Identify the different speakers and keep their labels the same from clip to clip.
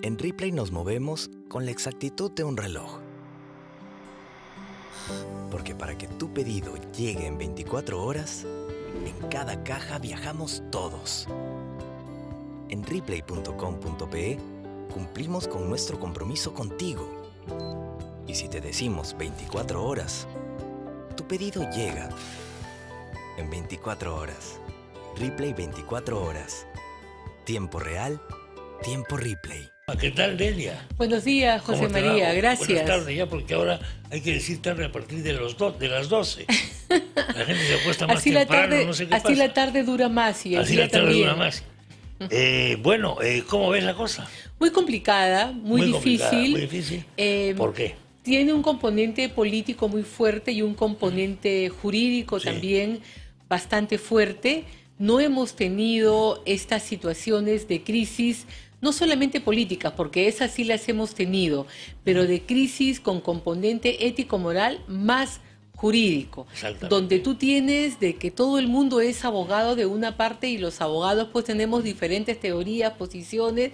Speaker 1: En Ripley nos movemos con la exactitud de un reloj. Porque para que tu pedido llegue en 24 horas, en cada caja viajamos todos. En ripley.com.pe cumplimos con nuestro compromiso contigo. Y si te decimos 24 horas, tu pedido llega en 24 horas. Ripley 24 horas. Tiempo real, tiempo Ripley. Ah, ¿Qué tal, Delia?
Speaker 2: Buenos días, José María, gracias. Buenas
Speaker 1: tardes ya, porque ahora hay que decir tarde
Speaker 3: a partir de, los de las 12. La gente se acuesta más así la tarde, no sé qué Así
Speaker 2: la tarde dura más y Así la tarde dura
Speaker 3: más. Eh, bueno, eh, ¿cómo ves la cosa?
Speaker 2: Muy complicada, muy, difícil.
Speaker 3: Em, ¿Por qué?
Speaker 2: Tiene un componente político muy fuerte y un componente jurídico también bastante fuerte no hemos tenido estas situaciones de crisis, no solamente políticas, porque esas sí las hemos tenido, pero de crisis con componente ético-moral más jurídico, donde tú tienes de que todo el mundo es abogado de una parte y los abogados pues tenemos diferentes teorías, posiciones,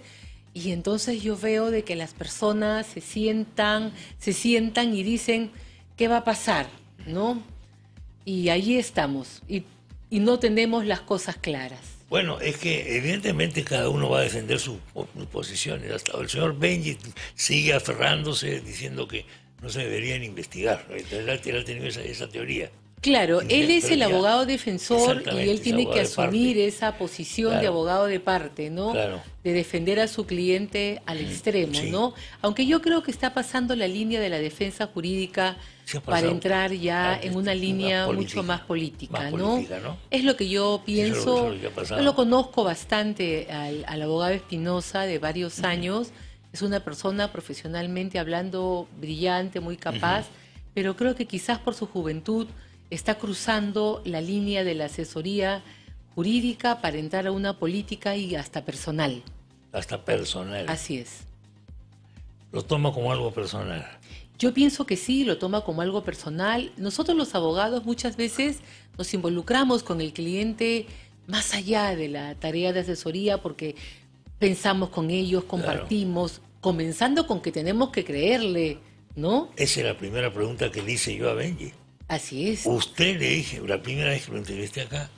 Speaker 2: y entonces yo veo de que las personas se sientan, se sientan y dicen, ¿qué va a pasar? ¿No? Y ahí estamos. Y y no tenemos las cosas claras.
Speaker 3: Bueno, es que evidentemente cada uno va a defender sus, posiciones. Hasta el señor Benji sigue aferrándose diciendo que no se deberían investigar. Él, ha tenido esa, teoría.
Speaker 2: Claro, él es el abogado defensor y él tiene que asumir esa posición de abogado de parte, ¿no?
Speaker 3: De
Speaker 2: defender a su cliente al extremo, ¿no? Aunque yo creo que está pasando la línea de la defensa jurídica para entrar ya en una línea mucho más política, ¿no? Es lo que yo pienso, yo lo conozco bastante al, abogado Espinosa de varios años, es una persona profesionalmente hablando brillante, muy capaz, pero creo que quizás por su juventud está cruzando la línea de la asesoría jurídica para entrar a una política y hasta personal.
Speaker 3: Hasta personal. Así es. Lo tomo como algo personal.
Speaker 2: Yo pienso que sí, lo toma como algo personal. Nosotros los abogados muchas veces nos involucramos con el cliente más allá de la tarea de asesoría porque pensamos con ellos, compartimos, comenzando con que tenemos que creerle, ¿no?
Speaker 3: Esa es la primera pregunta que le hice yo a Benji. Así es. Usted le dije, la primera vez que lo entrevisté acá,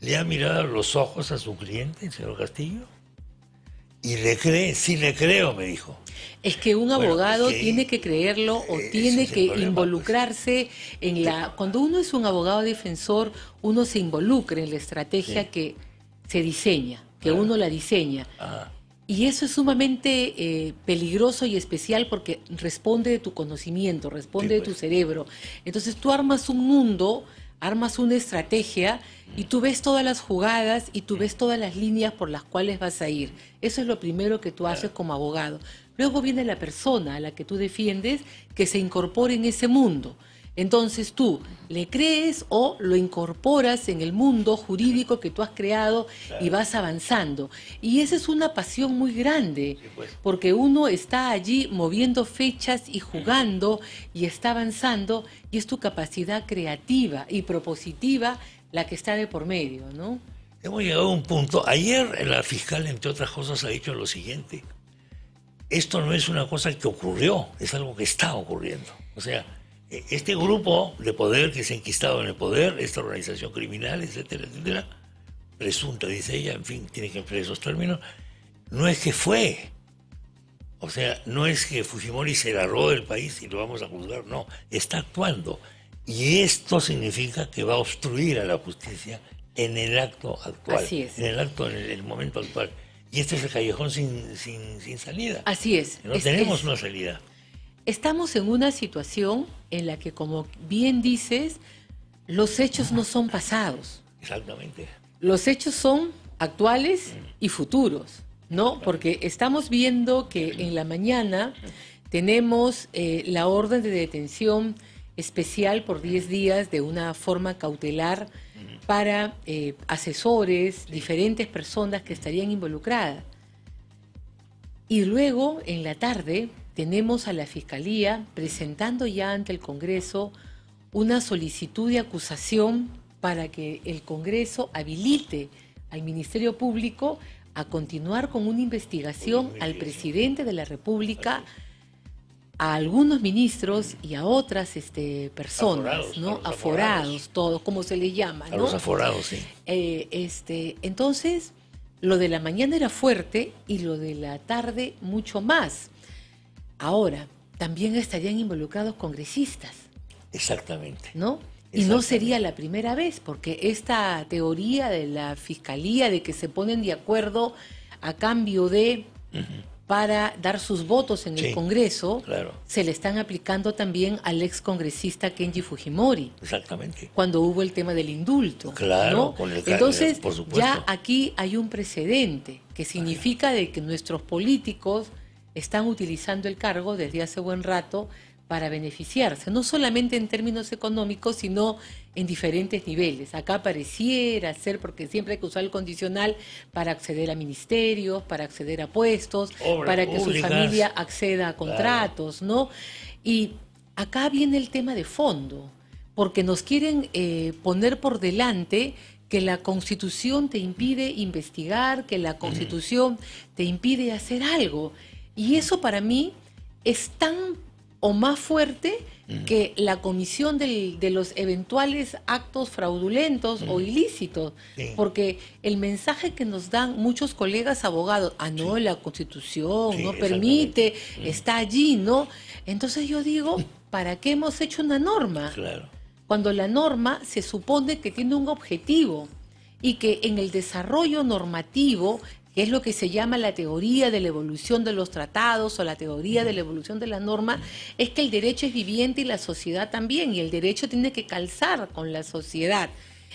Speaker 3: ¿le ha mirado los ojos a su cliente, señor Castillo? Y le cree, sí le creo, me dijo.
Speaker 2: Es que un abogado tiene que creerlo o tiene que pues. involucrarse en la... Cuando uno es un abogado defensor, uno se involucra en la estrategia que se diseña, que uno la diseña. Y eso es sumamente eh, peligroso y especial porque responde de tu conocimiento, responde de pues. tu cerebro. Entonces tú armas un mundo armas una estrategia y tú ves todas las jugadas y tú ves todas las líneas por las cuales vas a ir. Eso es lo primero que tú haces como abogado. Luego viene la persona a la que tú defiendes que se incorpore en ese mundo. Entonces tú le crees o lo incorporas en el mundo jurídico que tú has creado y vas avanzando. Y esa es una pasión muy grande, pues. porque uno está allí moviendo fechas y jugando y está avanzando y es tu capacidad creativa y propositiva la que está de por medio, ¿no?
Speaker 3: Hemos llegado a un punto. Ayer la fiscal, entre otras cosas, ha dicho lo siguiente. Esto no es una cosa que ocurrió, es algo que está ocurriendo. O sea, este grupo de poder que se ha enquistado en el poder, esta organización criminal, etcétera, etcétera, presunta, dice ella, en fin, tiene que emplear esos términos, no es que fue. O sea, no es que Fujimori se agarró del país y lo vamos a juzgar, no, está actuando. Y esto significa que va a obstruir a la justicia en el acto actual. En el acto, en el, momento actual. Y este es el callejón sin, salida.
Speaker 2: Así es. No tenemos una salida. Estamos en una situación en la que, como bien dices, los hechos no son pasados.
Speaker 3: Exactamente.
Speaker 2: Los hechos son actuales y futuros, ¿no? Porque estamos viendo que en la mañana tenemos eh, la orden de detención especial por 10 días de una forma cautelar para eh, asesores, diferentes personas que estarían involucradas. Y luego, en la tarde, tenemos a la Fiscalía presentando ya ante el Congreso una solicitud de acusación para que el Congreso habilite al Ministerio Público a continuar con una investigación al presidente de la República, a algunos ministros y a otras este, personas, ¿no? Aforados, todos, como se les llama, a Los aforados, sí. Eh, este, entonces, lo de la mañana era fuerte y lo de la tarde mucho más. Ahora, también estarían involucrados congresistas. Exactamente. ¿No? Y no sería la primera vez, porque esta teoría de la fiscalía de que se ponen de acuerdo a cambio de para dar sus votos en el Congreso, claro. se le están aplicando también al ex congresista Kenji Fujimori.
Speaker 3: Exactamente.
Speaker 2: Cuando hubo el tema del indulto. Claro, Entonces, eh, ya aquí hay un precedente que significa de que nuestros políticos están utilizando el cargo desde hace buen rato para beneficiarse, no solamente en términos económicos, sino en diferentes niveles. Acá pareciera ser, porque siempre hay que usar el condicional para acceder a ministerios, para acceder a puestos, para que su familia acceda a contratos, ¿no? Y acá viene el tema de fondo, porque nos quieren eh, poner por delante que la constitución te impide investigar, que la constitución te impide hacer algo. Y eso para mí es tan o más fuerte que la comisión de los eventuales actos fraudulentos o ilícitos, porque el mensaje que nos dan muchos colegas abogados, ah, no, la constitución no permite, está allí, ¿no? Entonces yo digo, ¿para qué hemos hecho una norma? Claro. Cuando la norma se supone que tiene un objetivo y que en el desarrollo normativo es lo que se llama la teoría de la evolución de los tratados o la teoría de la evolución de la norma, es que el derecho es viviente y la sociedad también, y el derecho tiene que calzar con la sociedad.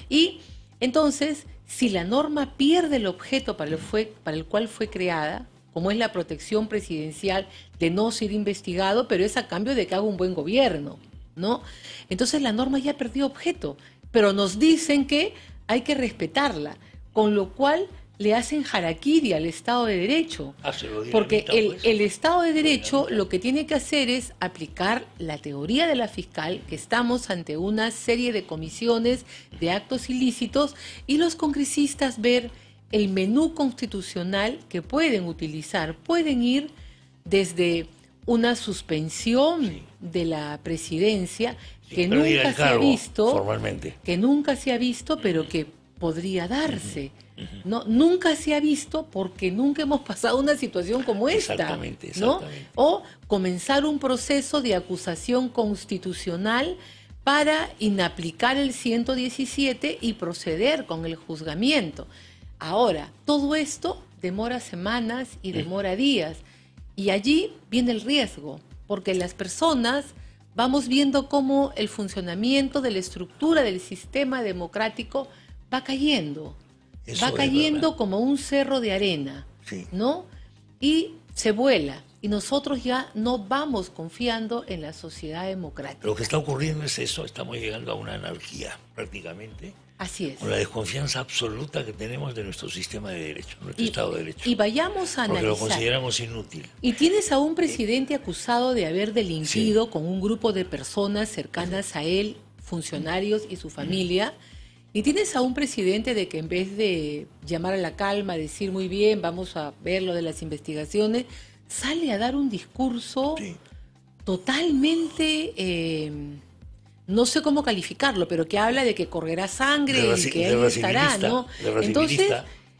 Speaker 2: Y entonces, si la norma pierde el objeto para el, para el cual fue creada, como es la protección presidencial de no ser investigado, pero es a cambio de que haga un buen gobierno, ¿no? Entonces la norma ya perdió objeto, pero nos dicen que hay que respetarla, con lo cual le hacen jaraquiri al Estado de Derecho.
Speaker 3: Ah, porque
Speaker 2: el, Estado de Derecho lo que tiene que hacer es aplicar la teoría de la fiscal, que estamos ante una serie de comisiones de actos ilícitos, y los congresistas ver el menú constitucional que pueden utilizar. Pueden ir desde una suspensión de la presidencia que nunca se ha visto, formalmente. que nunca se ha visto, pero que podría darse. No, nunca se ha visto porque nunca hemos pasado una situación como esta. Exactamente, O comenzar un proceso de acusación constitucional para inaplicar el 117 y proceder con el juzgamiento. Ahora, todo esto demora semanas y mm. demora días. Y allí viene el riesgo, porque las personas vamos viendo cómo el funcionamiento de la estructura del sistema democrático va cayendo, va cayendo como un cerro de arena, ¿no? Y se vuela. Y nosotros ya no vamos confiando en la sociedad democrática.
Speaker 3: Lo que está ocurriendo es eso, estamos llegando a una anarquía prácticamente.
Speaker 2: Así es. Con la
Speaker 3: desconfianza absoluta que tenemos de nuestro sistema de derecho, nuestro Estado de Derecho.
Speaker 2: Y vayamos a porque lo consideramos inútil. Y tienes a un eh, presidente acusado de haber delinquido con un grupo de personas cercanas a él, funcionarios y su familia. Y tienes a un presidente de que en vez de llamar a la calma, decir muy bien, vamos a ver lo de las investigaciones, sale a dar un discurso totalmente, eh, no sé cómo calificarlo, pero que habla de que correrá sangre y que ahí estará, ¿no? Entonces,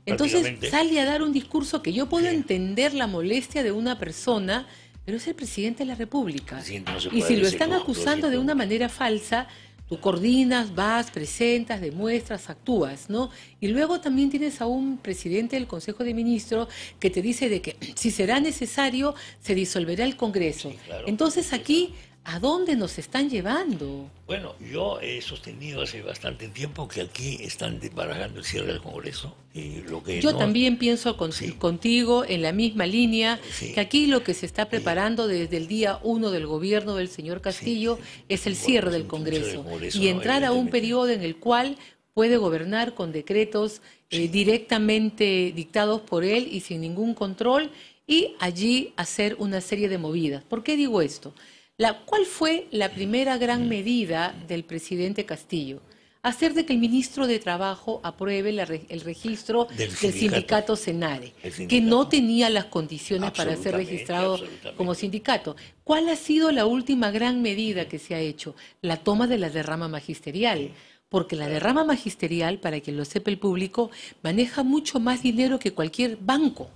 Speaker 2: entonces sale a dar un discurso que yo puedo entender la molestia de una persona, pero es el presidente de la República. y si lo están acusando de una manera falsa, Tú coordinas, vas, presentas, demuestras, actúas, ¿no? Y luego también tienes a un presidente del Consejo de Ministros que te dice de que si será necesario, se disolverá el Congreso. Entonces aquí ¿A dónde nos están llevando?
Speaker 3: Bueno, yo he sostenido hace bastante tiempo que aquí están barajando el cierre del Congreso. Y lo que yo también
Speaker 2: pienso contigo en la misma línea, que aquí lo que se está preparando desde el día uno del gobierno del señor Castillo es el cierre del, Congreso, y entrar a un periodo en el cual puede gobernar con decretos eh, directamente dictados por él y sin ningún control y allí hacer una serie de movidas. ¿Por qué digo esto? La, ¿Cuál fue la primera gran medida del presidente Castillo? Hacer de que el ministro de Trabajo apruebe el registro del sindicato, SENARE, que no tenía las condiciones para ser registrado como sindicato. ¿Cuál ha sido la última gran medida que se ha hecho? La toma de la derrama magisterial. porque la derrama magisterial, para quien lo sepa el público, maneja mucho más dinero que cualquier banco.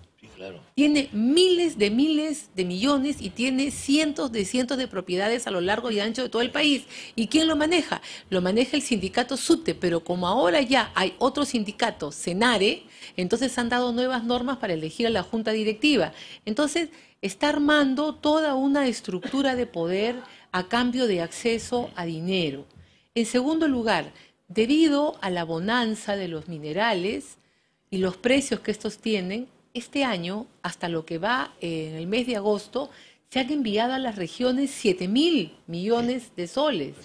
Speaker 2: Tiene miles de miles de millones y tiene cientos de cientos de propiedades a lo largo y ancho de todo el país. ¿Y quién lo maneja? Lo maneja el sindicato SUTE, pero como ahora ya hay otro sindicato, CENARE, entonces han dado nuevas normas para elegir a la junta directiva. Entonces, está armando toda una estructura de poder a cambio de acceso a dinero. En segundo lugar, debido a la bonanza de los minerales y los precios que estos tienen, este año, hasta lo que va en eh, el mes de agosto, se han enviado a las regiones 7 mil millones de soles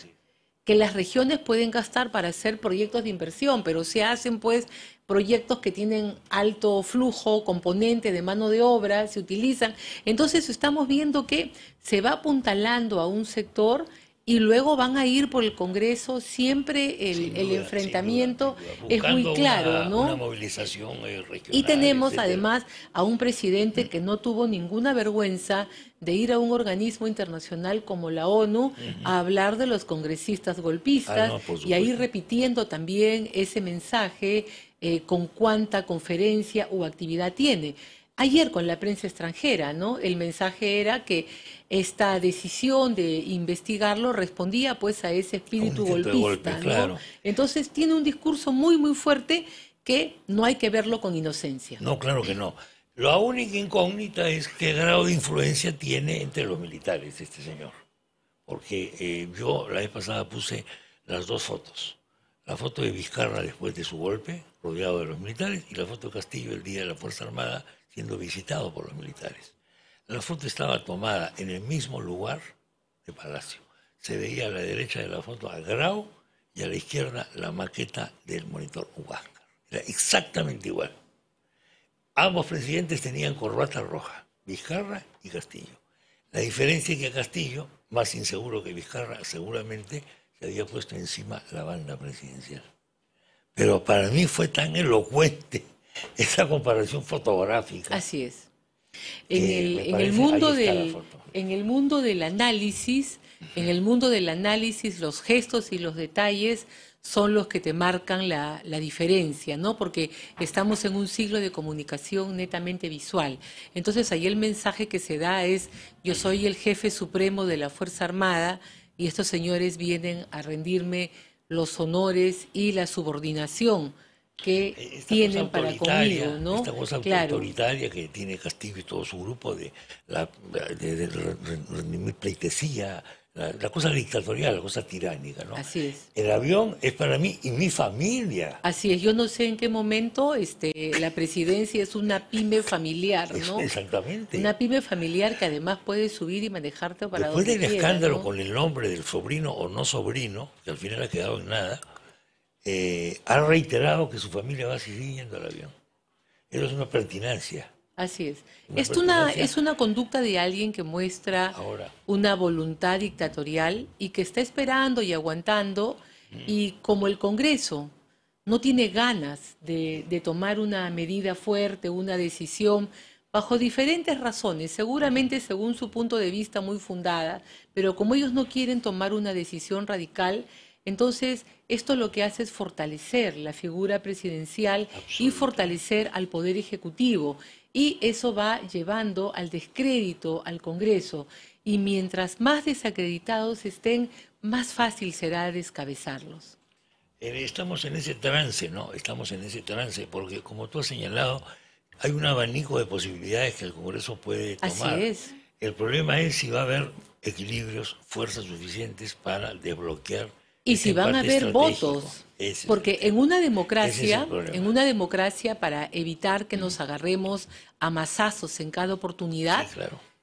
Speaker 2: que las regiones pueden gastar para hacer proyectos de inversión, pero se hacen pues proyectos que tienen alto flujo, componente de mano de obra, se utilizan. Entonces estamos viendo que se va apuntalando a un sector y luego van a ir por el Congreso, siempre el, enfrentamiento es muy claro, ¿no?
Speaker 3: Eh, y tenemos
Speaker 2: además a un presidente que no tuvo ninguna vergüenza de ir a un organismo internacional como la ONU a hablar de los congresistas golpistas ah, y a ir repitiendo también ese mensaje eh, con cuánta conferencia o actividad tiene ayer con la prensa extranjera, ¿no? El mensaje era que esta decisión de investigarlo respondía pues a ese espíritu golpista, Entonces tiene un discurso muy muy fuerte que no hay que verlo con inocencia. No, claro que no.
Speaker 3: La única incógnita es qué grado de influencia tiene entre los militares este señor. Porque eh, yo la vez pasada puse las dos fotos. La foto de Vizcarra después de su golpe, rodeado de los militares, y la foto de Castillo el día de la Fuerza Armada siendo visitado por los militares. La foto estaba tomada en el mismo lugar de Palacio. Se veía a la derecha de la foto a Grau y a la izquierda la maqueta del monitor Huáscar. Era exactamente igual. Ambos presidentes tenían corbata roja, Vizcarra y Castillo. La diferencia es que Castillo, más inseguro que Vizcarra, seguramente se había puesto encima la banda presidencial. Pero para mí fue tan elocuente esa comparación fotográfica. Así es. En el, mundo del,
Speaker 2: análisis, en el mundo del análisis, los gestos y los detalles son los que te marcan la, la, diferencia, ¿no? Porque estamos en un siglo de comunicación netamente visual. Entonces ahí el mensaje que se da es, yo soy el jefe supremo de la Fuerza Armada y estos señores vienen a rendirme los honores y la subordinación que tienen para conmigo, ¿no? Esta cosa autoritaria
Speaker 3: que tiene Castillo y todo su grupo de, la, de, pleitesía, la, cosa dictatorial, la cosa tiránica, ¿no? Así es. El avión es para mí y mi familia.
Speaker 2: Así es, yo no sé en qué momento este, la presidencia es una pyme familiar, ¿no? Exactamente. Una pyme familiar que además puede subir y manejarte para Después del escándalo
Speaker 3: con el nombre del sobrino o no sobrino, que al final ha quedado en nada, eh, ha reiterado que su familia va siguiendo al avión. Eso es una pertinencia.
Speaker 2: Así es. es, una, es una conducta de alguien que muestra Ahora. una voluntad dictatorial y que está esperando y aguantando. Mm. Y como el Congreso no tiene ganas de tomar una medida fuerte, una decisión, bajo diferentes razones, seguramente según su punto de vista muy fundada, pero como ellos no quieren tomar una decisión radical, entonces, esto lo que hace es fortalecer la figura presidencial y fortalecer al Poder Ejecutivo. Y eso va llevando al descrédito al Congreso. Y mientras más desacreditados estén, más fácil será descabezarlos.
Speaker 3: Eh, estamos en ese trance, ¿no? Estamos en ese trance, porque como tú has señalado, hay un abanico de posibilidades que el Congreso puede tomar. Así es. El problema es si va a haber equilibrios, fuerzas suficientes para desbloquear
Speaker 2: y si van a haber votos. porque en una democracia, en una democracia para evitar que nos agarremos a masazos en cada oportunidad,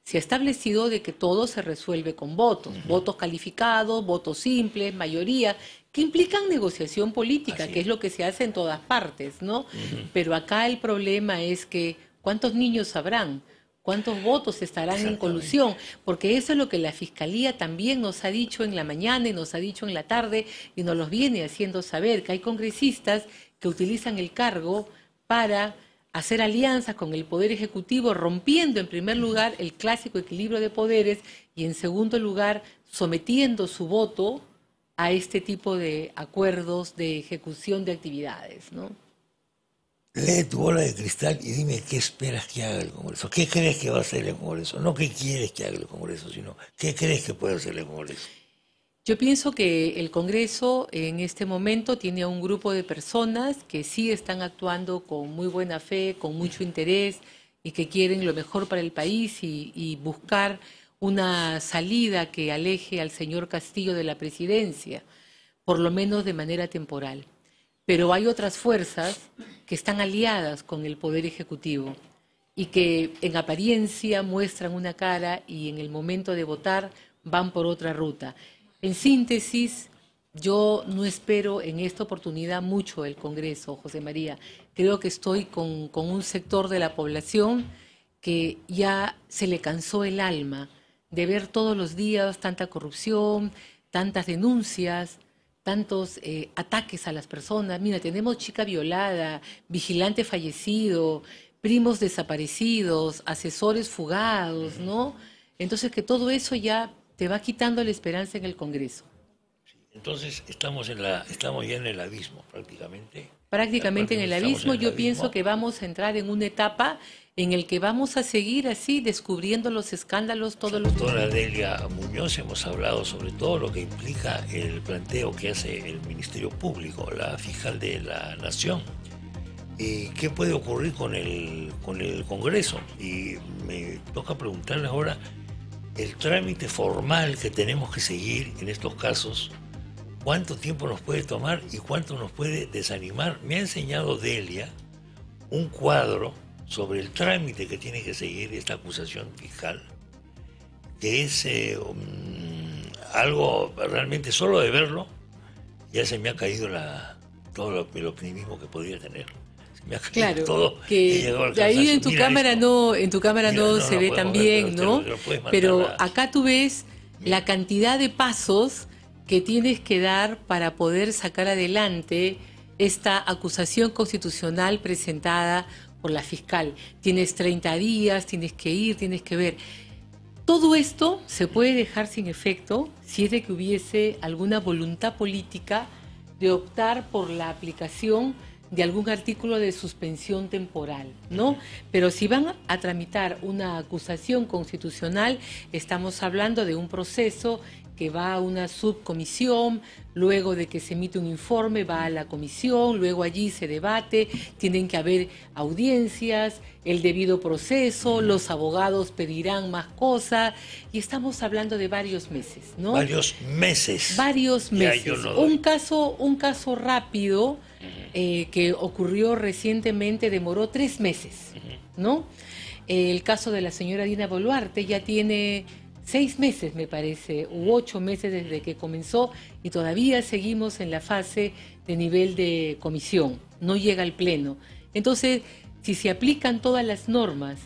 Speaker 2: se ha establecido de que todo se resuelve con votos, votos calificados, votos simples, mayoría, que implican negociación política, que es lo que se hace en todas partes, ¿no? Pero acá el problema es que ¿cuántos niños habrán? cuántos votos estarán en colusión, porque eso es lo que la Fiscalía también nos ha dicho en la mañana y nos ha dicho en la tarde y nos los viene haciendo saber, que hay congresistas que utilizan el cargo para hacer alianzas con el Poder Ejecutivo, rompiendo en primer lugar el clásico equilibrio de poderes y en segundo lugar sometiendo su voto a este tipo de acuerdos de ejecución de actividades, ¿no?
Speaker 3: lee tu bola de cristal y dime qué esperas que haga el Congreso, qué crees que va a hacer el Congreso, no qué quieres que haga el Congreso, sino qué crees que puede hacer el Congreso.
Speaker 2: Yo pienso que el Congreso en este momento tiene a un grupo de personas que sí están actuando con muy buena fe, con mucho interés y que quieren lo mejor para el país y, y buscar una salida que aleje al señor Castillo de la presidencia, por lo menos de manera temporal pero hay otras fuerzas que están aliadas con el Poder Ejecutivo y que en apariencia muestran una cara y en el momento de votar van por otra ruta. En síntesis, yo no espero en esta oportunidad mucho el Congreso, José María. Creo que estoy con, un sector de la población que ya se le cansó el alma de ver todos los días tanta corrupción, tantas denuncias, tantos eh, ataques a las personas. Mira, tenemos chica violada, vigilante fallecido, primos desaparecidos, asesores fugados, ¿no? Entonces que todo eso ya te va quitando la esperanza en el Congreso.
Speaker 3: entonces estamos, en la, estamos ya en el abismo prácticamente.
Speaker 2: Prácticamente, en el abismo. yo pienso que vamos a entrar en una etapa en el que vamos a seguir así descubriendo los escándalos todos los días. Doctora
Speaker 3: Delia Muñoz, hemos hablado sobre todo lo que implica el planteo que hace el Ministerio Público, la fiscal de la Nación. ¿Y qué puede ocurrir con el, con el Congreso? Y me toca preguntarle ahora el trámite formal que tenemos que seguir en estos casos cuánto tiempo nos puede tomar y cuánto nos puede desanimar. Me ha enseñado Delia un cuadro sobre el trámite que tiene que seguir esta acusación fiscal, que es eh, mm, algo realmente solo de verlo, ya se me ha caído la, todo lo, el optimismo que podía tener. Se me ha
Speaker 2: caído claro, todo. Que ahí en tu, cámara no, en tu cámara no, se ve tan bien, ¿no? pero acá tú ves la cantidad de pasos que tienes que dar para poder sacar adelante esta acusación constitucional presentada por la fiscal. Tienes 30 días, tienes que ir, tienes que ver. Todo esto se puede dejar sin efecto si es de que hubiese alguna voluntad política de optar por la aplicación de algún artículo de suspensión temporal, ¿no? Pero si van a tramitar una acusación constitucional, estamos hablando de un proceso que va a una subcomisión, luego de que se emite un informe va a la comisión, luego allí se debate, tienen que haber audiencias, el debido proceso, los abogados pedirán más cosas y estamos hablando de varios meses, ¿no? Varios
Speaker 3: meses.
Speaker 2: Varios meses. un caso, un caso rápido eh, que ocurrió recientemente demoró tres meses, ¿no? El caso de la señora Dina Boluarte ya tiene seis meses, me parece, u ocho meses desde que comenzó y todavía seguimos en la fase de nivel de comisión, no llega al Pleno. Entonces, si se aplican todas las normas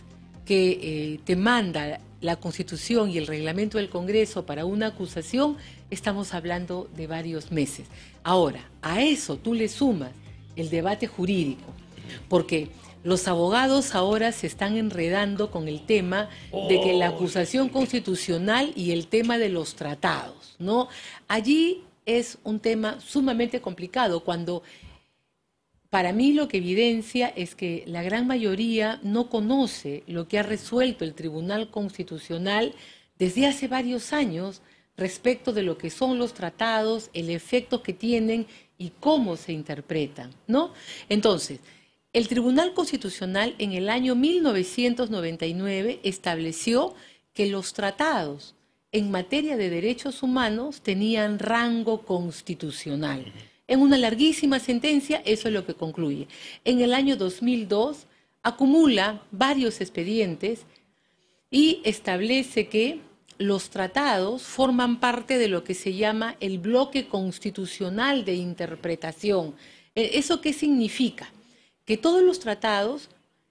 Speaker 2: que eh, te manda la Constitución y el reglamento del Congreso para una acusación, estamos hablando de varios meses. Ahora, a eso tú le sumas el debate jurídico, porque los abogados ahora se están enredando con el tema de que la acusación constitucional y el tema de los tratados, ¿no? Allí es un tema sumamente complicado cuando para mí lo que evidencia es que la gran mayoría no conoce lo que ha resuelto el Tribunal Constitucional desde hace varios años respecto de lo que son los tratados, el efecto que tienen y cómo se interpretan, ¿no? Entonces, el Tribunal Constitucional en el año 1999 estableció que los tratados en materia de derechos humanos tenían rango constitucional. En una larguísima sentencia, eso es lo que concluye. En el año 2002 acumula varios expedientes y establece que los tratados forman parte de lo que se llama el bloque constitucional de interpretación. ¿E-, ¿Eso qué significa? que todos los tratados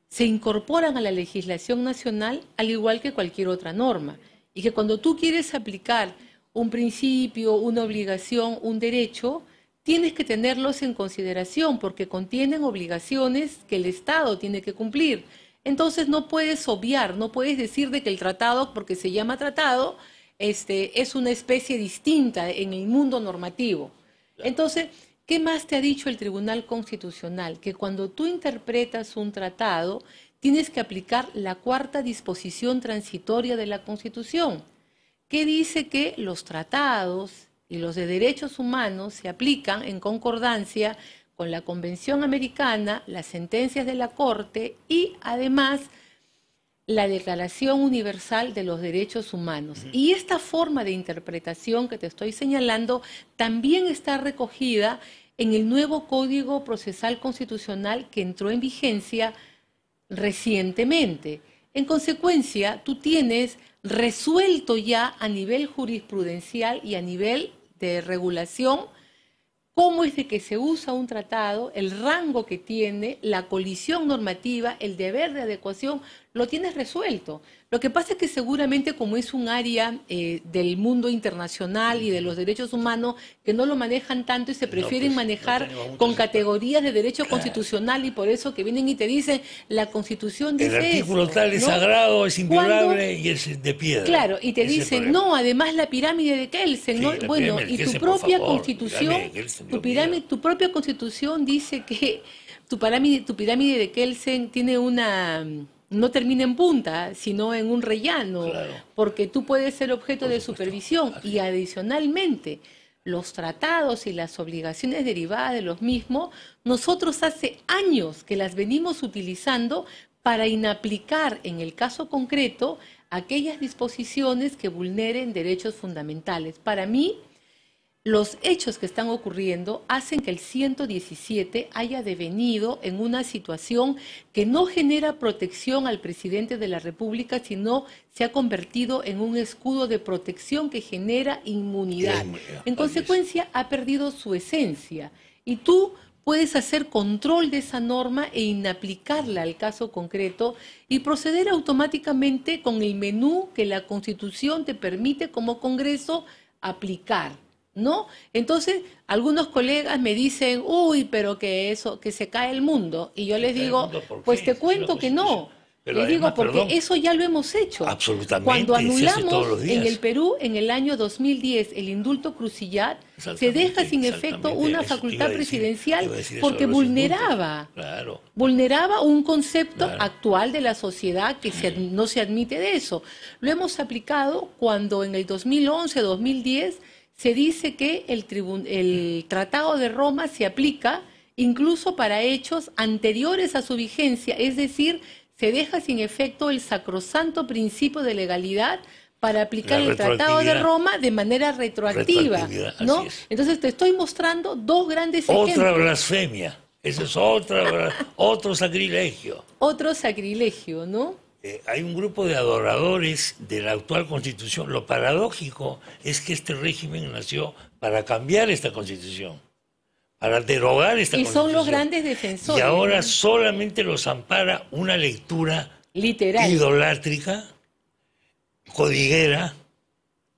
Speaker 2: se incorporan a la legislación nacional al igual que cualquier otra norma y que cuando tú quieres aplicar un principio, una obligación, un derecho, tienes que tenerlos en consideración porque contienen obligaciones que el Estado tiene que cumplir. Entonces no puedes obviar, no puedes decir de que el tratado, porque se llama tratado, este, es una especie distinta en el mundo normativo. Entonces, ¿Qué más te ha dicho el Tribunal Constitucional? Que cuando tú interpretas un tratado, tienes que aplicar la cuarta disposición transitoria de la Constitución, que dice que los tratados y los de derechos humanos se aplican en concordancia con la Convención Americana, las sentencias de la Corte y además la Declaración Universal de los Derechos Humanos. Y esta forma de interpretación que te estoy señalando también está recogida en el nuevo Código Procesal Constitucional que entró en vigencia recientemente. En consecuencia, tú tienes resuelto ya a nivel jurisprudencial y a nivel de regulación cómo es de que se usa un tratado, el rango que tiene, la colisión normativa, el deber de adecuación, lo tienes resuelto. Lo que pasa es que seguramente como es un área eh, del mundo internacional y de los derechos humanos que no lo manejan tanto y se prefieren pues, manejar con categorías de derecho constitucional y por eso que vienen y te dicen la constitución dice... El artículo tal es sagrado, es inviolable
Speaker 3: y es de piedra. Claro, y te dicen,
Speaker 2: no, además la pirámide de Kelsen, bueno, y tu propia constitución, tu, pirámide, tu propia constitución dice que tu tu pirámide de Kelsen tiene una no termina en punta, sino en un rellano, porque tú puedes ser objeto de supervisión y adicionalmente los tratados y las obligaciones derivadas de los mismos, nosotros hace años que las venimos utilizando para inaplicar en el caso concreto aquellas disposiciones que vulneren derechos fundamentales. Para mí, los hechos que están ocurriendo hacen que el 117 haya devenido en una situación que no genera protección al presidente de la República, sino se ha convertido en un escudo de protección que genera inmunidad. En consecuencia, ha perdido su esencia. Y tú puedes hacer control de esa norma e inaplicarla al caso concreto y proceder automáticamente con el menú que la Constitución te permite como Congreso aplicar. ¿no? Entonces, algunos colegas me dicen, uy, pero que eso, que se cae el mundo. Y yo les digo, pues te cuento que no.
Speaker 3: les digo, porque eso
Speaker 2: ya lo hemos hecho. Absolutamente. Cuando anulamos en el Perú en el año 2010 el indulto Crucillat, se deja sin efecto una facultad presidencial porque vulneraba. Vulneraba un concepto actual de la sociedad que no se admite de eso. Lo hemos aplicado cuando en el 2011, 2010 se dice que el, Tratado de Roma se aplica incluso para hechos anteriores a su vigencia, es decir, se deja sin efecto el sacrosanto principio de legalidad para aplicar el Tratado de Roma de manera retroactiva, ¿no? Entonces te estoy mostrando dos grandes otra Otra
Speaker 3: blasfemia, eso es otra, otro sacrilegio.
Speaker 2: Otro sacrilegio, ¿no?
Speaker 3: Eh, hay un grupo de adoradores de la actual constitución. Lo paradójico es que este régimen nació para cambiar esta constitución, para derogar esta constitución. Y son los
Speaker 2: grandes defensores. Y ahora
Speaker 3: solamente los ampara una lectura Literal. idolátrica, codiguera,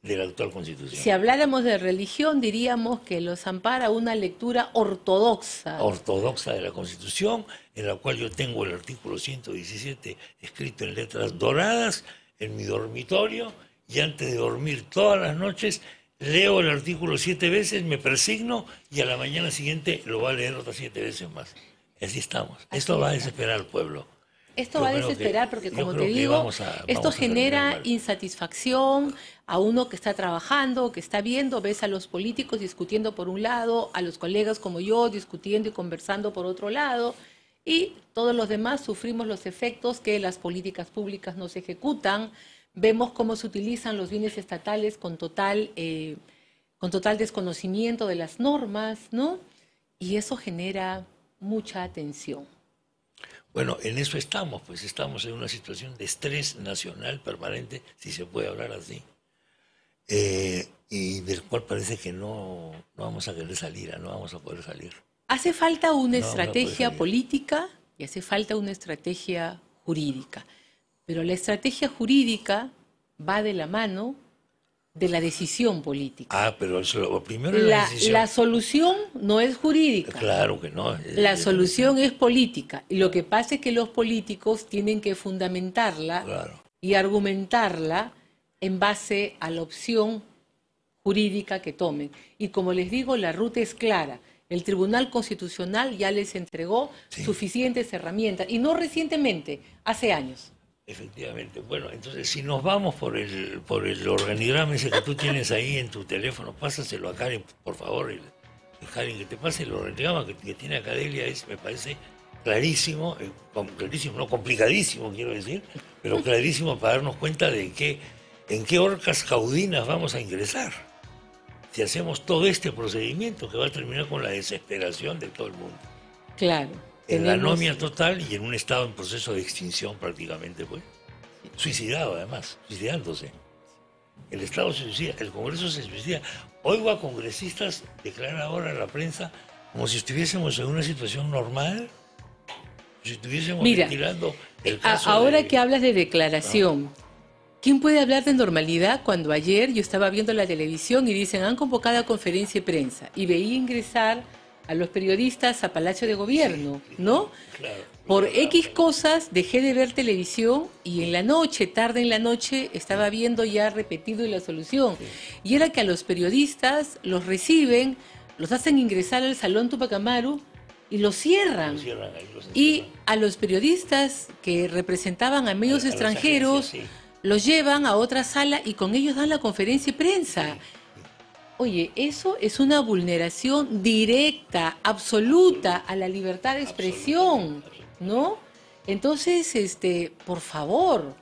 Speaker 3: de la actual Constitución. Si
Speaker 2: habláramos de religión, diríamos que los ampara una lectura ortodoxa.
Speaker 3: Ortodoxa de la Constitución, en la cual yo tengo el artículo 117 escrito en letras doradas en mi dormitorio y antes de dormir todas las noches leo el artículo siete veces, me persigno y a la mañana siguiente lo va a leer otras siete veces más. Así estamos. Esto va a desesperar al pueblo.
Speaker 2: Esto va a desesperar porque, como te digo, esto genera insatisfacción a uno que está trabajando, que está viendo, ves a los políticos discutiendo por un lado, a los colegas como yo discutiendo y conversando por otro lado, y todos los demás sufrimos los efectos que las políticas públicas no se ejecutan, vemos cómo se utilizan los bienes estatales con total, eh, con total desconocimiento de las normas, ¿no? Y eso genera mucha atención.
Speaker 3: Bueno, en eso estamos, pues estamos en una situación de estrés nacional permanente, si se puede hablar así, eh, y del cual parece que no, vamos a querer salir, ah, no vamos a poder salir.
Speaker 2: Hace falta una estrategia política y hace falta una estrategia jurídica, pero la estrategia jurídica va de la mano de la decisión política.
Speaker 3: Ah, pero primero la,
Speaker 2: solución no es jurídica.
Speaker 3: Claro que no. La
Speaker 2: solución es, política. Y lo que pasa es que los políticos tienen que fundamentarla y argumentarla en base a la opción jurídica que tomen. Y como les digo, la ruta es clara. El Tribunal Constitucional ya les entregó suficientes herramientas, y no recientemente, hace años.
Speaker 3: Efectivamente. Bueno, entonces si nos vamos por el, por el organigrama ese que tú tienes ahí en tu teléfono, pásaselo a Karen, por favor. El, Karen, que te pase el organigrama que, tiene Acadelia, es, me parece clarísimo, eh, clarísimo, no complicadísimo quiero decir, pero clarísimo para darnos cuenta de que, en qué orcas caudinas vamos a ingresar si hacemos todo este procedimiento que va a terminar con la desesperación de todo el mundo.
Speaker 2: Claro en anomia
Speaker 3: total y en un estado en proceso de extinción prácticamente fue. Pues. Suicidado además, suicidándose. El Estado se suicida, el Congreso se suicida. Oigo a congresistas declarar ahora la prensa como si estuviésemos en una situación normal, si estuviésemos Mira, el ahora
Speaker 2: que hablas de declaración, ah. ¿quién puede hablar de normalidad cuando ayer yo estaba viendo la televisión y dicen han convocado a conferencia de prensa y veía ingresar a los periodistas a Palacio de Gobierno, ¿no? Por X cosas dejé de ver televisión y en la noche, tarde en la noche, estaba viendo ya repetido la solución. Y era que a los periodistas los reciben, los hacen ingresar al Salón Tupac y los cierran. y a los periodistas que representaban a medios extranjeros los llevan a otra sala y con ellos dan la conferencia de prensa. Oye, eso es una vulneración directa, absoluta, a la libertad de expresión, ¿no? Entonces, este, por favor,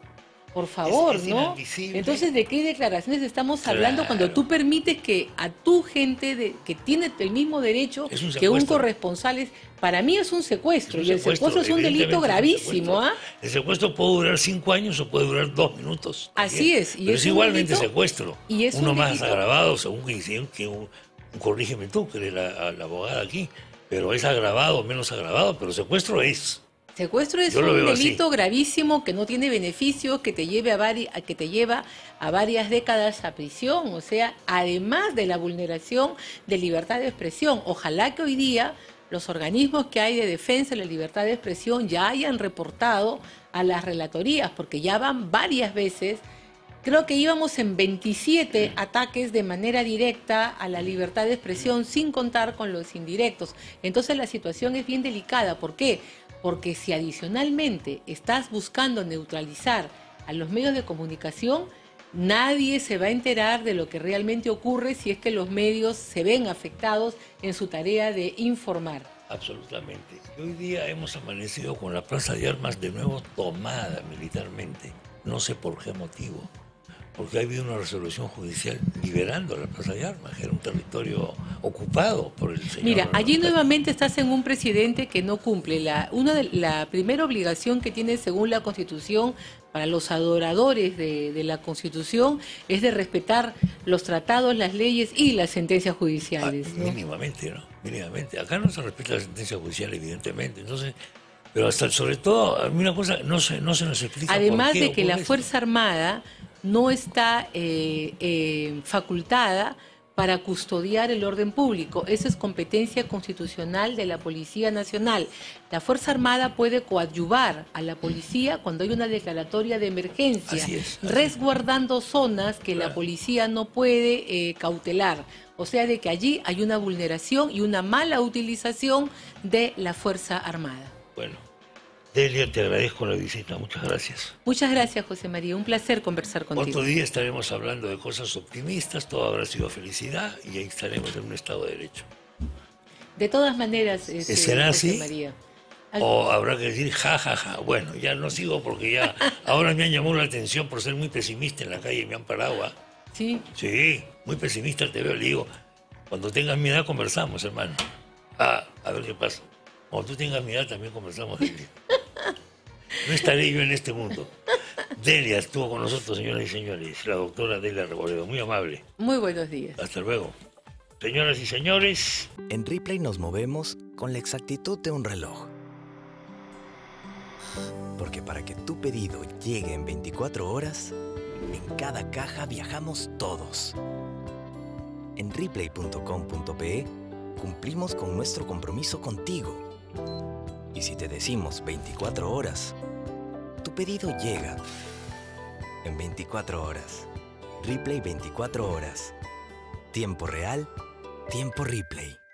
Speaker 2: por favor, ¿no? Entonces, ¿de qué declaraciones estamos hablando cuando tú permites que a tu gente de, que tiene el mismo derecho que un corresponsal para mí es un secuestro, y el secuestro es un delito gravísimo, ¿ah?
Speaker 3: El secuestro puede durar cinco años o puede durar dos minutos. Así es. Y es, igualmente secuestro. uno más agravado, según que, que un, corrígeme tú, que eres la, la abogada aquí, pero es agravado, menos agravado, pero secuestro es.
Speaker 2: Secuestro es un delito gravísimo que no tiene beneficios, que te, lleve a que te lleva a varias décadas a prisión, o sea, además de la vulneración de libertad de expresión. Ojalá que hoy día los organismos que hay de defensa de la libertad de expresión ya hayan reportado a las relatorías, porque ya van varias veces Creo que íbamos en 27 ataques de manera directa a la libertad de expresión sin contar con los indirectos. Entonces la situación es bien delicada. ¿Por qué? porque si adicionalmente estás buscando neutralizar a los medios de comunicación, nadie se va a enterar de lo que realmente ocurre si es que los medios se ven afectados en su tarea de informar.
Speaker 3: Absolutamente. Hoy día hemos amanecido con la Plaza de Armas de nuevo tomada militarmente. No sé por qué motivo porque ha habido una resolución judicial liberando la Plaza de Armas, que era un territorio ocupado por el
Speaker 2: señor. Mira, allí nuevamente estás en un presidente que no cumple la, una de, la primera obligación que tiene según la Constitución para los adoradores de, la Constitución es de respetar los tratados, las leyes y las sentencias judiciales. Ah, mínimamente, ¿no?
Speaker 3: Mínimamente. Acá no se respeta la sentencia judicial, evidentemente. Entonces, pero hasta sobre todo, a mí una cosa no se, no se nos explica. Además de que la Fuerza
Speaker 2: Armada no está eh, eh, facultada para custodiar el orden público. Esa es competencia constitucional de la Policía Nacional. La Fuerza Armada puede coadyuvar a la policía cuando hay una declaratoria de emergencia, resguardando zonas que la policía no puede eh, cautelar. O sea, de que allí hay una vulneración y una mala utilización de la Fuerza Armada.
Speaker 3: Bueno. Delia, te agradezco la visita, muchas gracias.
Speaker 2: Muchas gracias, José María, un placer conversar contigo. Otro día
Speaker 3: estaremos hablando de cosas optimistas, todo habrá sido felicidad y ahí estaremos en un Estado de Derecho.
Speaker 2: De todas maneras, este, ¿será así? O
Speaker 3: habrá que decir, ja, ja, ja. Bueno, ya no sigo porque ya. ahora me han llamado la atención por ser muy pesimista en la calle, me han parado. ¿ah? Sí. Sí, muy pesimista te veo. Le digo, cuando tengas mi edad conversamos, hermano. Ah, a ver qué pasa. Cuando tú tengas mi edad también conversamos no estaré yo en este mundo. Delia estuvo con nosotros, señoras y señores, la doctora Delia Reboledo, muy amable.
Speaker 2: Muy buenos días.
Speaker 1: Hasta luego. Señoras y señores. En Ripley nos movemos con la exactitud de un reloj. Porque para que tu pedido llegue en 24 horas, en cada caja viajamos todos. En replay.com.pe cumplimos con nuestro compromiso contigo. Y si te decimos 24 horas, pedido llega en 24 horas. Replay 24 horas. Tiempo real, tiempo replay.